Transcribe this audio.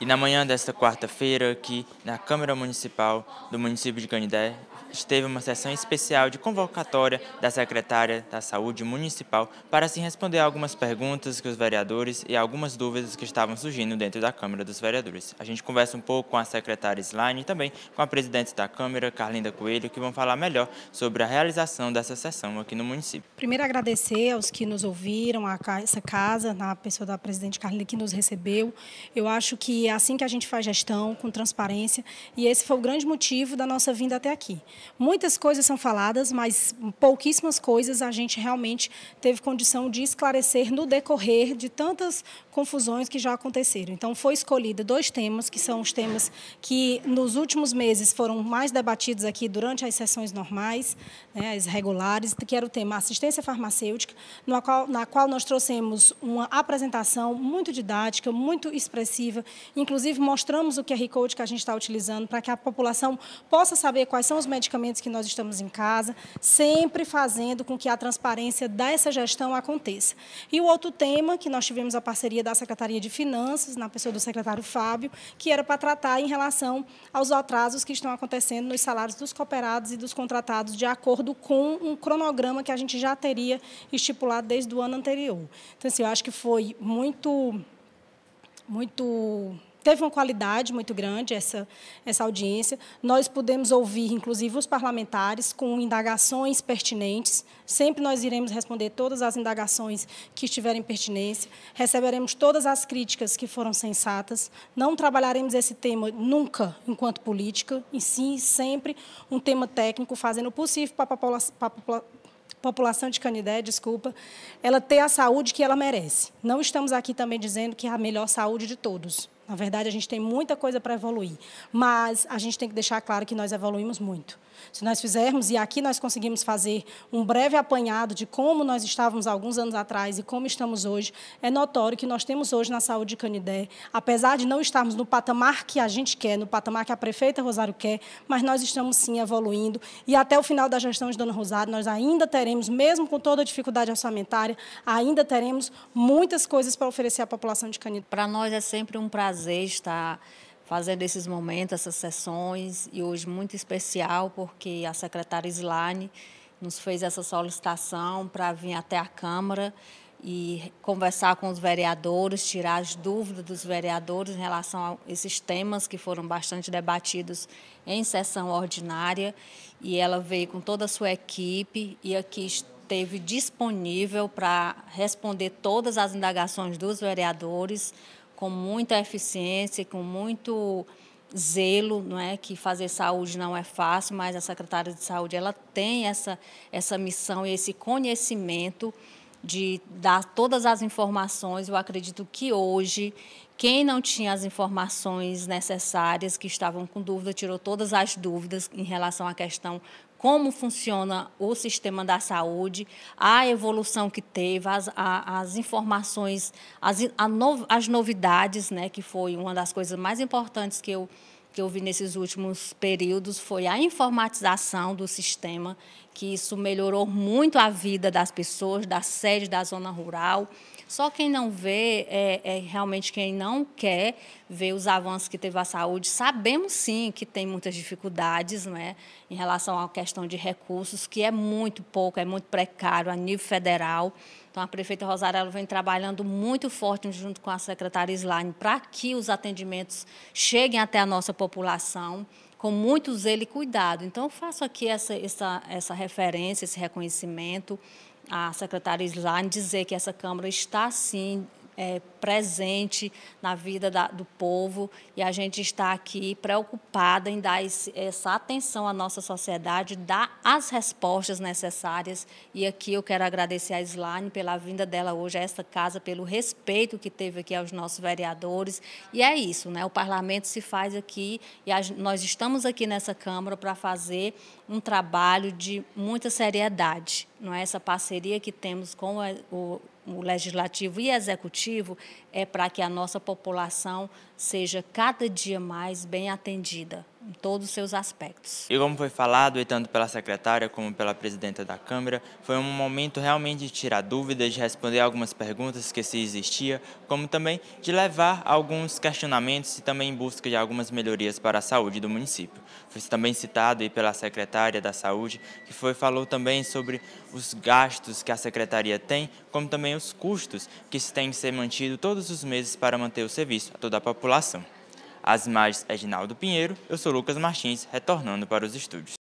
E na manhã desta quarta-feira, aqui na Câmara Municipal do município de Canidé, esteve uma sessão especial de convocatória da secretária da Saúde Municipal para se responder algumas perguntas que os vereadores e algumas dúvidas que estavam surgindo dentro da Câmara dos Vereadores. A gente conversa um pouco com a secretária Slaine e também com a presidente da Câmara, Carlinda Coelho, que vão falar melhor sobre a realização dessa sessão aqui no município. Primeiro, agradecer aos que nos ouviram, a essa casa, na pessoa da presidente Carlinda que nos recebeu. Eu acho que é assim que a gente faz gestão, com transparência, e esse foi o grande motivo da nossa vinda até aqui. Muitas coisas são faladas, mas pouquíssimas coisas a gente realmente teve condição de esclarecer no decorrer de tantas confusões que já aconteceram. Então, foi escolhida dois temas, que são os temas que nos últimos meses foram mais debatidos aqui durante as sessões normais, né, as regulares, que era o tema assistência farmacêutica, na qual, na qual nós trouxemos uma apresentação muito didática, muito expressiva, Inclusive, mostramos o QR Code que a gente está utilizando para que a população possa saber quais são os medicamentos que nós estamos em casa, sempre fazendo com que a transparência dessa gestão aconteça. E o outro tema que nós tivemos a parceria da Secretaria de Finanças, na pessoa do secretário Fábio, que era para tratar em relação aos atrasos que estão acontecendo nos salários dos cooperados e dos contratados, de acordo com um cronograma que a gente já teria estipulado desde o ano anterior. Então, assim, eu acho que foi muito, muito teve uma qualidade muito grande essa, essa audiência. Nós pudemos ouvir, inclusive, os parlamentares com indagações pertinentes. Sempre nós iremos responder todas as indagações que estiverem pertinência. Receberemos todas as críticas que foram sensatas. Não trabalharemos esse tema nunca enquanto política, e sim sempre um tema técnico, fazendo o possível para a população população de Canidé, desculpa, ela ter a saúde que ela merece. Não estamos aqui também dizendo que é a melhor saúde de todos, na verdade, a gente tem muita coisa para evoluir, mas a gente tem que deixar claro que nós evoluímos muito. Se nós fizermos, e aqui nós conseguimos fazer um breve apanhado de como nós estávamos alguns anos atrás e como estamos hoje, é notório que nós temos hoje na saúde de Canidé, apesar de não estarmos no patamar que a gente quer, no patamar que a prefeita Rosário quer, mas nós estamos sim evoluindo e até o final da gestão de Dona Rosário nós ainda teremos, mesmo com toda a dificuldade orçamentária, ainda teremos muitas coisas para oferecer à população de Canidé. Para nós é sempre um prazer prazer estar fazendo esses momentos, essas sessões, e hoje muito especial porque a secretária Islane nos fez essa solicitação para vir até a Câmara e conversar com os vereadores, tirar as dúvidas dos vereadores em relação a esses temas que foram bastante debatidos em sessão ordinária. E ela veio com toda a sua equipe e aqui esteve disponível para responder todas as indagações dos vereadores, com muita eficiência, com muito zelo, não é que fazer saúde não é fácil, mas a secretária de saúde ela tem essa essa missão e esse conhecimento de dar todas as informações. Eu acredito que hoje quem não tinha as informações necessárias, que estavam com dúvida, tirou todas as dúvidas em relação à questão como funciona o sistema da saúde, a evolução que teve, as, a, as informações, as, no, as novidades, né, que foi uma das coisas mais importantes que eu que eu vi nesses últimos períodos foi a informatização do sistema, que isso melhorou muito a vida das pessoas, da sede da zona rural. Só quem não vê é, é, realmente quem não quer ver os avanços que teve a saúde. Sabemos sim que tem muitas dificuldades é em relação à questão de recursos, que é muito pouco, é muito precário a nível federal. Então, a prefeita Rosarela vem trabalhando muito forte junto com a secretária Slane para que os atendimentos cheguem até a nossa população com muito zelo e cuidado. Então, faço aqui essa, essa, essa referência, esse reconhecimento à secretária Islane, dizer que essa Câmara está, sim, é, presente na vida da, do povo e a gente está aqui preocupada em dar esse, essa atenção à nossa sociedade, dar as respostas necessárias. E aqui eu quero agradecer a Slane pela vinda dela hoje a esta casa, pelo respeito que teve aqui aos nossos vereadores. E é isso, né? o parlamento se faz aqui e a, nós estamos aqui nessa Câmara para fazer um trabalho de muita seriedade não é? essa parceria que temos com o, o legislativo e executivo é para que a nossa população seja cada dia mais bem atendida em todos os seus aspectos. E como foi falado, tanto pela secretária como pela presidenta da Câmara, foi um momento realmente de tirar dúvidas, de responder algumas perguntas que se existia, como também de levar alguns questionamentos e também em busca de algumas melhorias para a saúde do município. Foi também citado pela secretária da Saúde, que foi falou também sobre os gastos que a secretaria tem, como também os custos que têm que ser mantidos todos os meses para manter o serviço a toda a população. As imagens é Ginaldo Pinheiro, eu sou Lucas Martins, retornando para os estúdios.